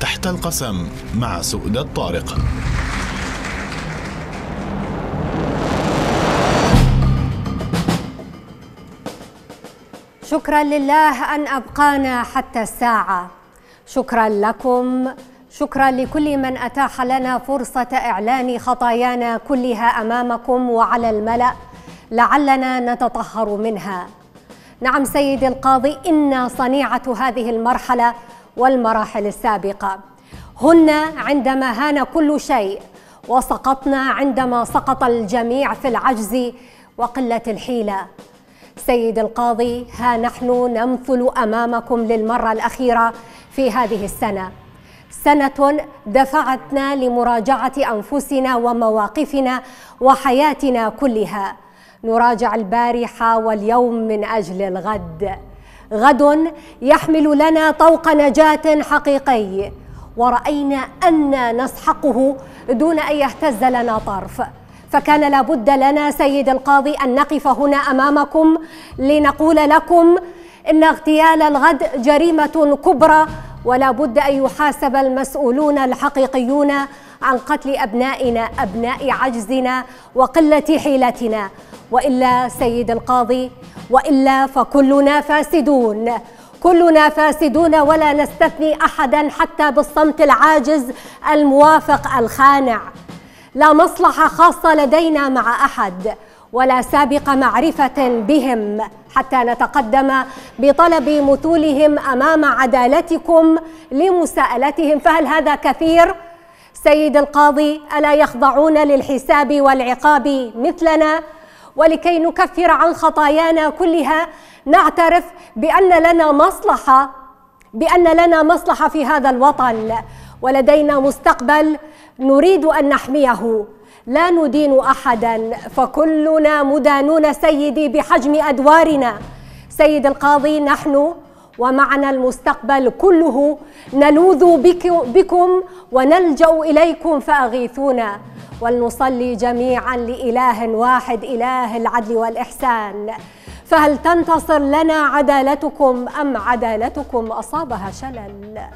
تحت القسم مع سؤدة طارق شكرا لله أن أبقانا حتى الساعة شكرا لكم شكرا لكل من أتاح لنا فرصة إعلان خطايانا كلها أمامكم وعلى الملأ لعلنا نتطهر منها نعم سيد القاضي إن صنيعة هذه المرحلة والمراحل السابقة هن عندما هان كل شيء وسقطنا عندما سقط الجميع في العجز وقلة الحيلة سيد القاضي ها نحن نمثل أمامكم للمرة الأخيرة في هذه السنة سنة دفعتنا لمراجعة أنفسنا ومواقفنا وحياتنا كلها نراجع البارحة واليوم من أجل الغد غد يحمل لنا طوق نجاة حقيقي ورأينا أن نسحقه دون أن يهتز لنا طرف فكان لابد لنا سيد القاضي أن نقف هنا أمامكم لنقول لكم إن اغتيال الغد جريمة كبرى ولا بد أن يحاسب المسؤولون الحقيقيون عن قتل أبنائنا أبناء عجزنا وقلة حيلتنا والا سيد القاضي والا فكلنا فاسدون كلنا فاسدون ولا نستثني احدا حتى بالصمت العاجز الموافق الخانع لا مصلحه خاصه لدينا مع احد ولا سابق معرفه بهم حتى نتقدم بطلب مثولهم امام عدالتكم لمساءلتهم فهل هذا كثير سيد القاضي الا يخضعون للحساب والعقاب مثلنا ولكي نكفر عن خطايانا كلها نعترف بأن لنا مصلحة بأن لنا مصلحة في هذا الوطن ولدينا مستقبل نريد أن نحميه لا ندين أحدا فكلنا مدانون سيدي بحجم أدوارنا سيد القاضي نحن ومعنا المستقبل كله نلوذ بكم ونلجأ إليكم فأغيثونا ولنصلي جميعا لإله واحد إله العدل والإحسان فهل تنتصر لنا عدالتكم أم عدالتكم أصابها شلل؟